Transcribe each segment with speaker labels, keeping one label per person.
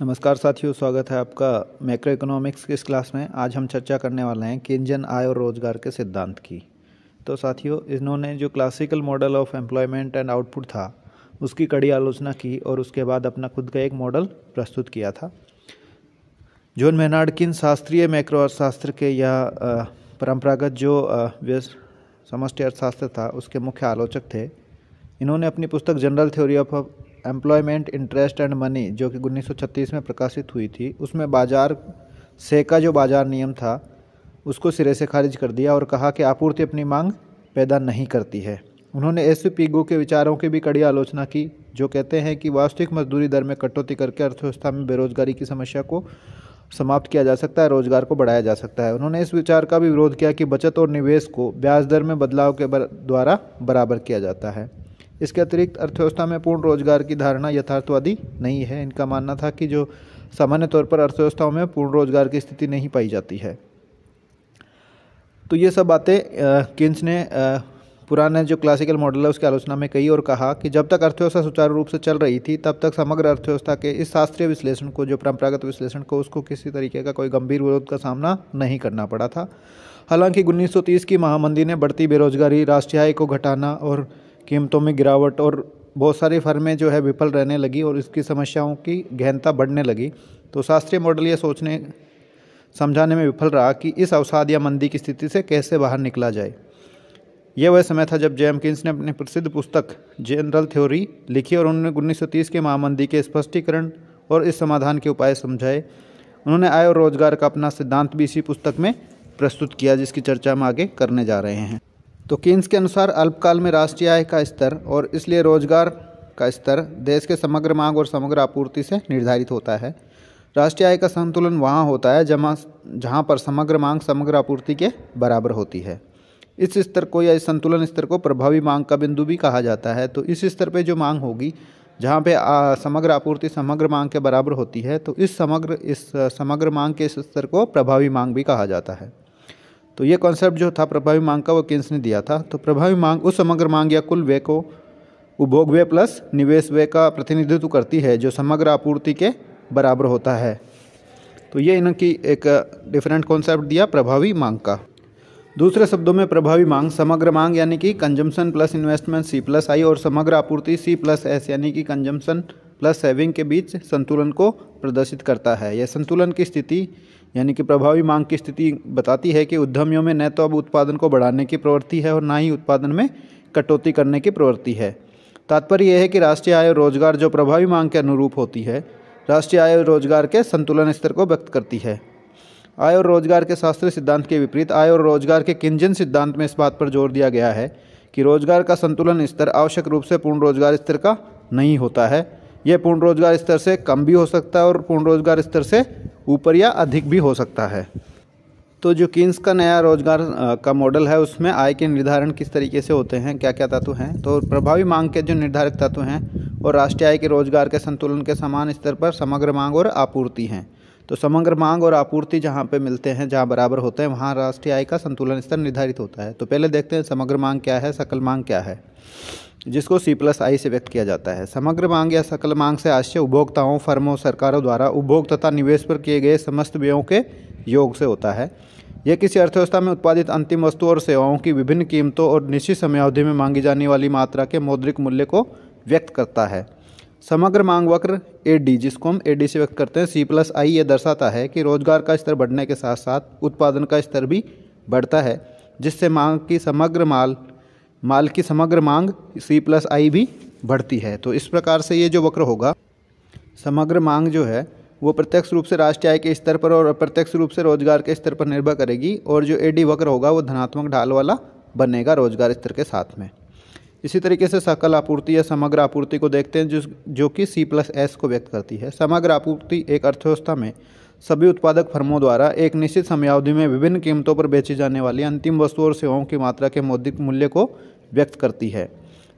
Speaker 1: नमस्कार साथियों स्वागत है आपका मैक्रो इकोनॉमिक्स की इस क्लास में आज हम चर्चा करने वाले हैं किंजन आय और रोजगार के सिद्धांत की तो साथियों इन्होंने जो classical model of employment and output था उसकी कड़ी आलोचना की और उसके बाद अपना खुद का एक मॉडल प्रस्तुत किया था जोन मेनार्ड किन शास्त्रीय मैक्रो अर्थशास्त्र के या परंपरागत जो समष्टि अर्थशास्त्र था उसके मुख्य आलोचक थे इन्होंने अपनी पुस्तक general theory of employment interest and money जो कि 1936 में प्रकाशित हुई थी उसमें बाजार से का जो बाजार नियम था उसको सिरे से खारिज कर दिया और कहा कि आपूर्ति अपनी मांग पैदा नहीं करती है उन्होंने एस पीगो के विचारों की भी कड़ी आलोचना की जो कहते हैं कि वास्तविक मजदूरी दर में कटौती करके अर्थव्यवस्था में बेरोजगारी की समस्या को समाप्त किया जा सकता है रोजगार को बढ़ाया जा सकता है उन्होंने इस विचार का भी विरोध किया कि बचत और निवेश को ब्याज दर में बदलाव के द्वारा बराबर किया जाता है इसके अतिरिक्त अर्थव्यवस्था में पूर्ण रोजगार की धारणा यथार्थवादी नहीं है इनका मानना था कि जो सामान्य तौर पर अर्थव्यवस्थाओं में पूर्ण रोजगार की स्थिति नहीं पाई जाती है तो ये सब बातें किन्स ने पुराने जो क्लासिकल मॉडल है उसकी आलोचना में कही और कहा कि जब तक अर्थव्यवस्था सुचारू रूप से चल रही थी तब तक समग्र अर्थव्यवस्था के इस शास्त्रीय विश्लेषण को जो परंपरागत विश्लेषण को उसको किसी तरीके का कोई गंभीर विरोध का सामना नहीं करना पड़ा था हालांकि 1930 की महामंदी ने बढ़ती बेरोजगारी राष्ट्रीय आय को घटाना और कीमतों में गिरावट और बहुत सारी फर्में जो है विफल रहने लगी और इसकी समस्याओं की गहनता बढ़ने लगी तो शास्त्रीय मॉडल ये सोचने समझाने में विफल रहा कि इस अवसाद या मंदी की स्थिति से कैसे बाहर निकला जाए यह वह समय था जब जेम किन्स ने अपनी प्रसिद्ध पुस्तक जनरल थ्योरी लिखी और उन्होंने उन्नीस के महामंदी के स्पष्टीकरण और इस समाधान के उपाय समझाए उन्होंने आय और रोजगार का अपना सिद्धांत भी इसी पुस्तक में प्रस्तुत किया जिसकी चर्चा हम आगे करने जा रहे हैं तो किन्स के अनुसार अल्पकाल में राष्ट्रीय आय का स्तर और इसलिए रोजगार का स्तर देश के समग्र मांग और समग्र आपूर्ति से निर्धारित होता है राष्ट्रीय आय का संतुलन वहाँ होता है जहाँ जहाँ पर समग्र मांग समग्र आपूर्ति के बराबर होती है इस स्तर को या इस संतुलन स्तर को प्रभावी मांग का बिंदु भी कहा जाता है तो इस स्तर पर जो मांग होगी जहाँ पे आ, समग्र आपूर्ति समग्र मांग के बराबर होती है तो इस समग्र इस समग्र मांग के इस स्तर को प्रभावी मांग भी कहा जाता है तो ये कॉन्सेप्ट जो था प्रभावी मांग का वो किन्स ने दिया था तो प्रभावी मांग उस समग्र मांग या कुल व्यय को उपभोग व्यय प्लस निवेश व्यय का प्रतिनिधित्व करती है जो समग्र आपूर्ति के बराबर होता है तो ये इनकी एक डिफरेंट कॉन्सेप्ट दिया प्रभावी मांग का दूसरे शब्दों में प्रभावी मांग समग्र मांग यानी कि consumption plus investment C plus I और समग्र आपूर्ति सी प्लस एस यानी कि कंजम्पशन प्लस सेविंग के बीच संतुलन को प्रदर्शित करता है यह संतुलन की स्थिति यानी कि प्रभावी मांग की स्थिति बताती है कि उद्यमियों में न तो अब उत्पादन को बढ़ाने की प्रवृत्ति है और ना ही उत्पादन में कटौती करने की प्रवृत्ति है तात्पर्य यह है कि राष्ट्रीय आय और रोजगार जो प्रभावी मांग के अनुरूप होती है राष्ट्रीय आय और रोजगार के संतुलन स्तर को व्यक्त करती है आय और रोजगार के शास्त्रीय सिद्धांत के विपरीत आय और रोजगार के किंजन सिद्धांत में इस बात पर जोर दिया गया है कि रोजगार का संतुलन स्तर आवश्यक रूप से पूर्ण रोजगार स्तर का नहीं होता है यह पूर्ण रोजगार स्तर से कम भी हो सकता है और पूर्ण रोजगार स्तर से ऊपर या अधिक भी हो सकता है तो जो किन्स का नया रोजगार का मॉडल है उसमें आय के निर्धारण किस तरीके से होते हैं क्या क्या तत्व हैं तो प्रभावी मांग के जो निर्धारक तत्व हैं और राष्ट्रीय आय के रोजगार के संतुलन के समान स्तर पर समग्र मांग और आपूर्ति हैं तो समग्र मांग और आपूर्ति जहाँ पे मिलते हैं जहाँ बराबर होते हैं वहाँ राष्ट्रीय आय का संतुलन स्तर निर्धारित होता है तो पहले देखते हैं समग्र मांग क्या है सकल मांग क्या है जिसको सी प्लस आई से व्यक्त किया जाता है समग्र मांग या सकल मांग से आशय उपभोक्ताओं फर्मों सरकारों द्वारा उपभोग तथा निवेश पर किए गए समस्त व्ययों के योग से होता है यह किसी अर्थव्यवस्था में उत्पादित अंतिम वस्तु और सेवाओं की विभिन्न कीमतों और निश्चित समयावधि में मांगी जाने वाली मात्रा के मौद्रिक मूल्य को व्यक्त करता है समग्र मांग वक्र ए डी जिसको हम ए डी से व्यक्त करते हैं सी प्लस आई ये दर्शाता है कि रोजगार का स्तर बढ़ने के साथ साथ उत्पादन का स्तर भी बढ़ता है जिससे मांग की समग्र माल माल की समग्र मांग सी प्लस आई भी बढ़ती है तो इस प्रकार से ये जो वक्र होगा समग्र मांग जो है वो प्रत्यक्ष रूप से राष्ट्रीय आय के स्तर पर और अप्रत्यक्ष रूप से रोजगार के स्तर पर निर्भर करेगी और जो एडी वक्र होगा वो धनात्मक ढाल वाला बनेगा रोजगार स्तर के साथ में इसी तरीके से सकल आपूर्ति या समग्र आपूर्ति को देखते हैं जो जो कि सी प्लस एस को व्यक्त करती है समग्र आपूर्ति एक अर्थव्यवस्था में सभी उत्पादक फर्मों द्वारा एक निश्चित समयावधि में विभिन्न कीमतों पर बेची जाने वाली अंतिम वस्तुओं और सेवाओं की मात्रा के मौद्रिक मूल्य को व्यक्त करती है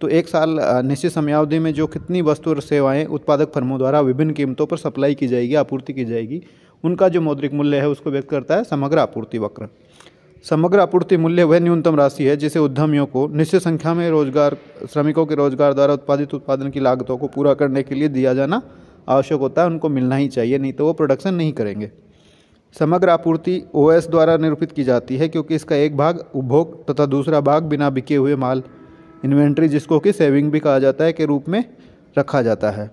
Speaker 1: तो एक साल निश्चित समयावधि में जो कितनी वस्तु और सेवाएं उत्पादक फर्मों द्वारा विभिन्न कीमतों पर सप्लाई की जाएगी आपूर्ति की जाएगी उनका जो मौद्रिक मूल्य है उसको व्यक्त करता है समग्र आपूर्ति वक्र समग्र आपूर्ति मूल्य वह न्यूनतम राशि है जिसे उद्यमियों को निश्चित संख्या में रोजगार श्रमिकों के रोजगार द्वारा उत्पादित उत्पादन की लागतों को पूरा करने के लिए दिया जाना आवश्यक होता है उनको मिलना ही चाहिए नहीं तो वो प्रोडक्शन नहीं करेंगे समग्र आपूर्ति ओ द्वारा निरूपित की जाती है क्योंकि इसका एक भाग उपभोग तथा दूसरा भाग बिना बिके हुए माल इन्वेंट्री जिसको कि सेविंग भी कहा जाता है के रूप में रखा जाता है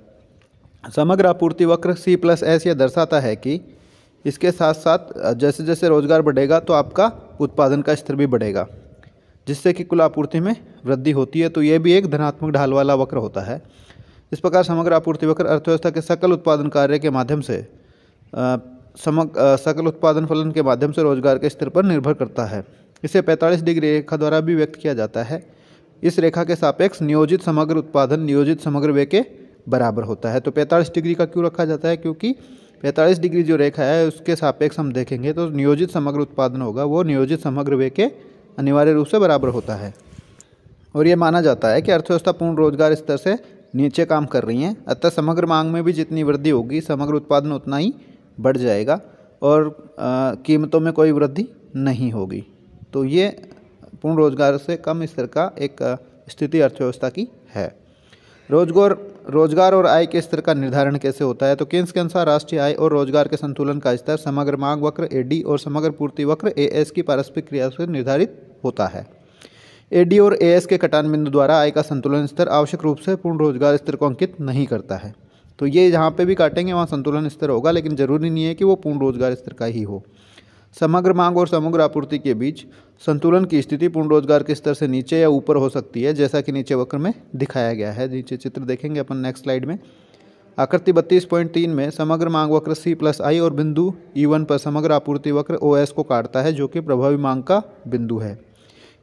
Speaker 1: समग्र आपूर्ति वक्र सी प्लस एस यह दर्शाता है कि इसके साथ साथ जैसे जैसे रोजगार बढ़ेगा तो आपका उत्पादन का स्तर भी बढ़ेगा जिससे कि कुल आपूर्ति में वृद्धि होती है तो यह भी एक धनात्मक ढाल वाला वक्र होता है इस प्रकार समग्र आपूर्ति वक्र अर्थव्यवस्था के सकल उत्पादन कार्य के माध्यम से समग्र सकल उत्पादन फलन के माध्यम से रोजगार के स्तर पर निर्भर करता है इसे 45 डिग्री रेखा द्वारा भी व्यक्त किया जाता है इस रेखा के सापेक्ष नियोजित समग्र उत्पादन नियोजित समग्र व्यय के बराबर होता है तो 45 डिग्री का क्यों रखा जाता है क्योंकि 45 डिग्री जो रेखा है उसके सापेक्ष हम देखेंगे तो नियोजित समग्र उत्पादन होगा वो नियोजित समग्र व्यय के अनिवार्य रूप से बराबर होता है और ये माना जाता है कि अर्थव्यवस्था पूर्ण रोजगार स्तर से नीचे काम कर रही हैं अतः समग्र मांग में भी जितनी वृद्धि होगी समग्र उत्पादन उतना ही बढ़ जाएगा और कीमतों में कोई वृद्धि नहीं होगी तो ये पूर्ण रोजगार से कम स्तर का एक स्थिति अर्थव्यवस्था की है रोजगार रोजगार और आय के स्तर का निर्धारण कैसे होता है तो केंद्र के अनुसार राष्ट्रीय आय और रोजगार के संतुलन का स्तर समग्र मांग वक्र ए और समग्र पूर्ति वक्र ए की पारस्परिक क्रिया से निर्धारित होता है एडी और ए के कटान बिंदु द्वारा आय का संतुलन स्तर आवश्यक रूप से पूर्ण रोजगार स्तर को अंकित नहीं करता है तो ये जहाँ पे भी काटेंगे वहाँ संतुलन स्तर होगा लेकिन ज़रूरी नहीं है कि वो पूर्ण रोजगार स्तर का ही हो समग्र मांग और समग्र आपूर्ति के बीच संतुलन की स्थिति पूर्ण रोजगार के स्तर से नीचे या ऊपर हो सकती है जैसा कि नीचे वक्र में दिखाया गया है नीचे चित्र देखेंगे अपन नेक्स्ट स्लाइड में आकृति बत्तीस पॉइंट तीन में समग्र मांग वक्र सी प्लस आई और बिंदु ई e वन पर समग्र आपूर्ति वक्र ओ एस को काटता है जो कि प्रभावी मांग का बिंदु है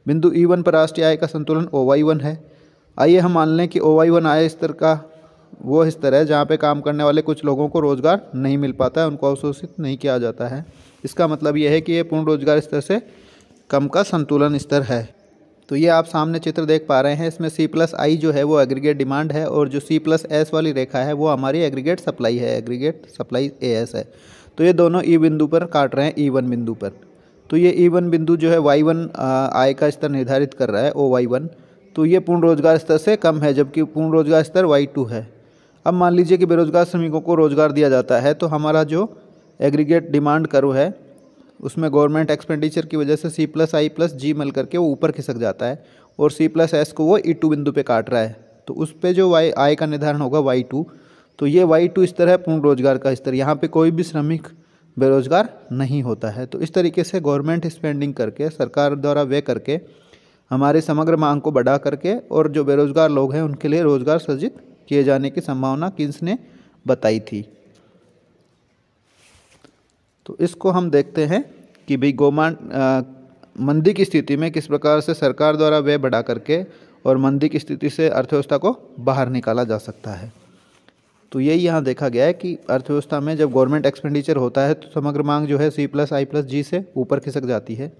Speaker 1: बिंदु ई वन पर राष्ट्रीय आय का संतुलन ओ वाई वन है आइए हम मान लें कि ओ वाई वन आय स्तर का वो स्तर है जहाँ पे काम करने वाले कुछ लोगों को रोज़गार नहीं मिल पाता है उनको अवशोषित नहीं किया जाता है इसका मतलब यह है कि ये पूर्ण रोजगार स्तर से कम का संतुलन स्तर है तो ये आप सामने चित्र देख पा रहे हैं इसमें सी प्लस आई जो है वो एग्रीगेट डिमांड है और जो सी प्लस एस वाली रेखा है वो हमारी एग्रीगेट सप्लाई है एग्रीगेट सप्लाई ए एस है तो ये दोनों ई e बिंदु पर काट रहे हैं ई e वन बिंदु पर तो ये ई e वन बिंदु जो है वाई वन आय का स्तर निर्धारित कर रहा है ओ वाई वन तो ये पूर्ण रोजगार स्तर से कम है जबकि पूर्ण रोजगार स्तर वाई टू है अब मान लीजिए कि बेरोजगार श्रमिकों को रोजगार दिया जाता है तो हमारा जो एग्रीगेट डिमांड करो है उसमें गवर्नमेंट एक्सपेंडिचर की वजह से सी प्लस आई प्लस जी मल करके वो ऊपर खिसक जाता है और सी प्लस एस को वो ई e टू बिंदु पे काट रहा है तो उस पर जो वाई आय का निर्धारण होगा वाई टू तो ये वाई टू स्तर है पूर्ण रोजगार का स्तर यहाँ पे कोई भी श्रमिक बेरोजगार नहीं होता है तो इस तरीके से गवर्नमेंट स्पेंडिंग करके सरकार द्वारा व्यय करके हमारे समग्र मांग को बढ़ा करके और जो बेरोजगार लोग हैं उनके लिए रोजगार सृजित किए जाने की संभावना किन्स ने बताई थी तो इसको हम देखते हैं कि भाई गोमान मंदी की स्थिति में किस प्रकार से सरकार द्वारा व्यय बढ़ा करके और मंदी की स्थिति से अर्थव्यवस्था को बाहर निकाला जा सकता है तो यही यहाँ देखा गया है कि अर्थव्यवस्था में जब गवर्नमेंट एक्सपेंडिचर होता है तो समग्र मांग जो है सी प्लस आई प्लस जी से ऊपर खिसक जाती है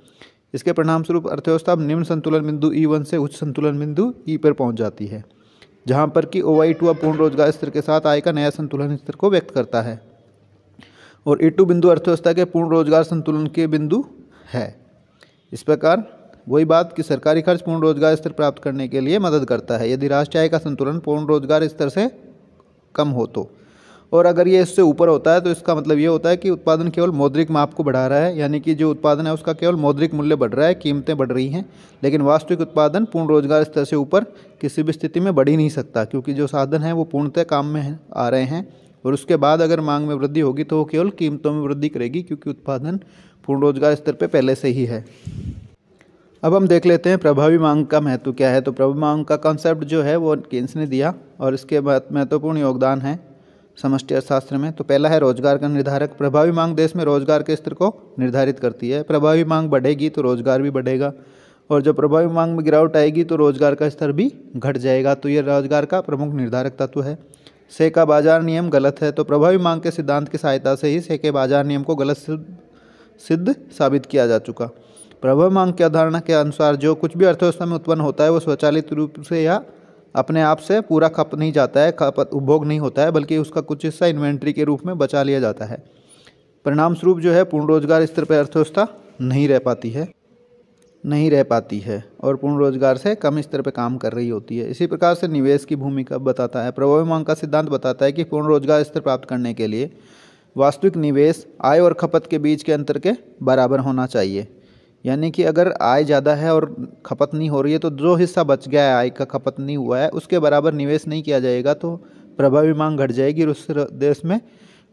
Speaker 1: इसके परिणाम स्वरूप अर्थव्यवस्था निम्न संतुलन बिंदु ई e वन से उच्च संतुलन बिंदु ई e पर पहुँच जाती है जहाँ पर कि ओ आई टू अब पूर्ण रोजगार स्तर के साथ आय का नया संतुलन स्तर को व्यक्त करता है और ई e टू बिंदु अर्थव्यवस्था के पूर्ण रोजगार संतुलन के बिंदु है इस प्रकार वही बात कि सरकारी खर्च पूर्ण रोजगार स्तर प्राप्त करने के लिए मदद करता है यदि राष्ट्रीय आय का संतुलन पूर्ण रोजगार स्तर से कम हो तो और अगर ये इससे ऊपर होता है तो इसका मतलब ये होता है कि उत्पादन केवल मौद्रिक माप को बढ़ा रहा है यानी कि जो उत्पादन है उसका केवल मौद्रिक मूल्य बढ़ रहा है कीमतें बढ़ रही हैं लेकिन वास्तविक उत्पादन पूर्ण रोजगार स्तर से ऊपर किसी भी स्थिति में बढ़ ही नहीं सकता क्योंकि जो साधन है वो पूर्णतः काम में आ रहे हैं और उसके बाद अगर मांग में वृद्धि होगी तो वो केवल कीमतों में वृद्धि करेगी क्योंकि उत्पादन पूर्ण रोजगार स्तर पर पहले से ही है अब हम देख लेते हैं प्रभावी मांग का महत्व क्या है तो प्रभावी मांग का कॉन्सेप्ट जो है वो किन्स ने दिया और इसके बाद महत्वपूर्ण योगदान है समष्टि अर्थशास्त्र में तो पहला है रोजगार का निर्धारक प्रभावी मांग देश में रोजगार के स्तर को निर्धारित करती है प्रभावी मांग बढ़ेगी तो रोजगार भी बढ़ेगा और जब प्रभावी मांग में गिरावट आएगी तो रोजगार का स्तर भी घट जाएगा तो ये रोजगार का प्रमुख निर्धारक तत्व है से का बाजार नियम गलत है तो प्रभावी मांग के सिद्धांत की सहायता से ही से के बाजार नियम को गलत सिद्ध साबित किया जा चुका प्रभव मांग की अवधारणा के अनुसार जो कुछ भी अर्थव्यवस्था में उत्पन्न होता है वो स्वचालित रूप से या अपने आप से पूरा खप नहीं जाता है खपत उपभोग नहीं होता है बल्कि उसका कुछ हिस्सा इन्वेंट्री के रूप में बचा लिया जाता है परिणाम स्वरूप जो है पूर्ण रोजगार स्तर पर अर्थव्यवस्था नहीं रह पाती है नहीं रह पाती है और पूर्ण रोजगार से कम स्तर पर काम कर रही होती है इसी प्रकार से निवेश की भूमिका बताता है प्रभावी मांग का सिद्धांत बताता है कि पूर्ण रोजगार स्तर प्राप्त करने के लिए वास्तविक निवेश आय और खपत के बीच के अंतर के बराबर होना चाहिए यानी कि अगर आय ज़्यादा है और खपत नहीं हो रही है तो जो हिस्सा बच गया है आय का खपत नहीं हुआ है उसके बराबर निवेश नहीं किया जाएगा तो प्रभावी मांग घट जाएगी और उस देश में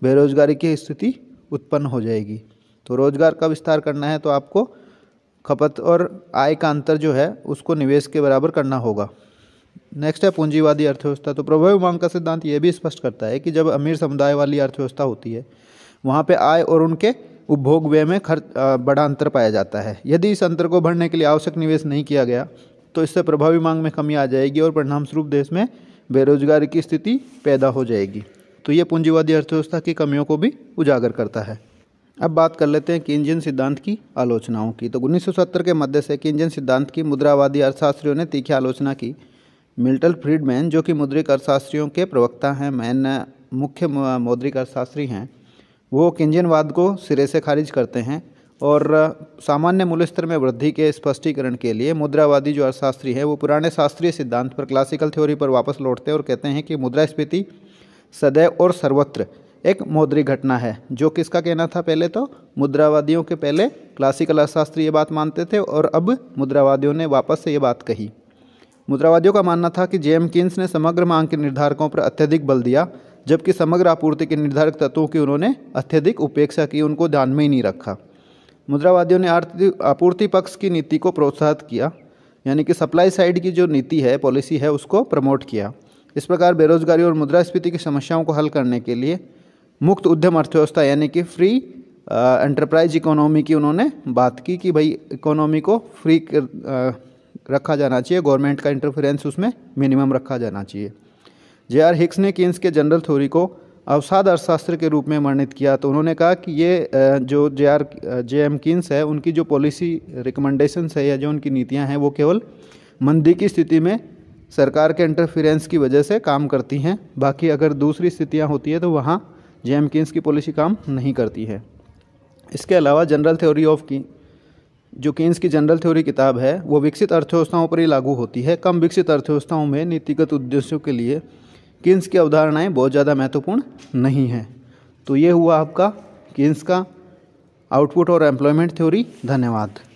Speaker 1: बेरोजगारी की स्थिति उत्पन्न हो जाएगी तो रोजगार का विस्तार करना है तो आपको खपत और आय का अंतर जो है उसको निवेश के बराबर करना होगा नेक्स्ट है पूंजीवादी अर्थव्यवस्था तो प्रभावी मांग का सिद्धांत ये भी स्पष्ट करता है कि जब अमीर समुदाय वाली अर्थव्यवस्था होती है वहाँ पर आय और उनके उपभोग व्यय में खर्च बड़ा अंतर पाया जाता है यदि इस अंतर को भरने के लिए आवश्यक निवेश नहीं किया गया तो इससे प्रभावी मांग में कमी आ जाएगी और परिणामस्वरूप देश में बेरोजगारी की स्थिति पैदा हो जाएगी तो ये पूंजीवादी अर्थव्यवस्था की कमियों को भी उजागर करता है अब बात कर लेते हैं किंजन सिद्धांत की आलोचनाओं की तो 1970 के मध्य से किंजन सिद्धांत की मुद्रावादी अर्थशास्त्रियों ने तीखी आलोचना की मिल्टल फ्रीडमैन जो कि मुद्रिक अर्थशास्त्रियों के प्रवक्ता हैं मैन मुख्य मौद्रिक अर्थशास्त्री हैं वो किंजनवाद को सिरे से खारिज करते हैं और सामान्य मूल्य स्तर में वृद्धि के स्पष्टीकरण के लिए मुद्रावादी जो अर्थशास्त्री है वो पुराने शास्त्रीय सिद्धांत पर क्लासिकल थ्योरी पर वापस लौटते हैं और कहते हैं कि मुद्रास्फीति सदैव और सर्वत्र एक मौद्रिक घटना है जो किसका कहना था पहले तो मुद्रावादियों के पहले क्लासिकल अर्थशास्त्री ये बात मानते थे और अब मुद्रावादियों ने वापस से ये बात कही मुद्रावादियों का मानना था कि जेम किन्स ने समग्र मांग के निर्धारकों पर अत्यधिक बल दिया जबकि समग्र आपूर्ति के निर्धारक तत्वों की उन्होंने अत्यधिक उपेक्षा की उनको ध्यान में ही नहीं रखा मुद्रावादियों ने आर्थिक आपूर्ति पक्ष की नीति को प्रोत्साहित किया यानी कि सप्लाई साइड की जो नीति है पॉलिसी है उसको प्रमोट किया इस प्रकार बेरोजगारी और मुद्रास्फीति की समस्याओं को हल करने के लिए मुक्त उद्यम अर्थव्यवस्था यानी कि फ्री एंटरप्राइज इकोनॉमी की उन्होंने बात की कि भाई इकोनॉमी को फ्री कर, आ, रखा जाना चाहिए गवर्नमेंट का इंटरफेरेंस उसमें मिनिमम रखा जाना चाहिए जे आर हिक्स ने केन्स के जनरल थ्योरी को अवसाद अर्थशास्त्र के रूप में वर्णित किया तो उन्होंने कहा कि ये जो J R J M Keynes है उनकी जो पॉलिसी रिकमेंडेशंस है या जो उनकी नीतियाँ हैं वो केवल मंदी की स्थिति में सरकार के इंटरफेरेंस की वजह से काम करती हैं बाकी अगर दूसरी स्थितियाँ होती है तो वहाँ जे एम किन्स की पॉलिसी काम नहीं करती है इसके अलावा जनरल थ्योरी ऑफ की जो किन्स की जनरल थ्योरी किताब है वो विकसित अर्थव्यवस्थाओं पर ही लागू होती है कम विकसित अर्थव्यवस्थाओं में नीतिगत उद्देश्यों के लिए किन्स की अवधारणाएँ बहुत ज़्यादा महत्वपूर्ण नहीं हैं तो ये हुआ आपका किन्स का आउटपुट और एम्प्लॉयमेंट थ्योरी धन्यवाद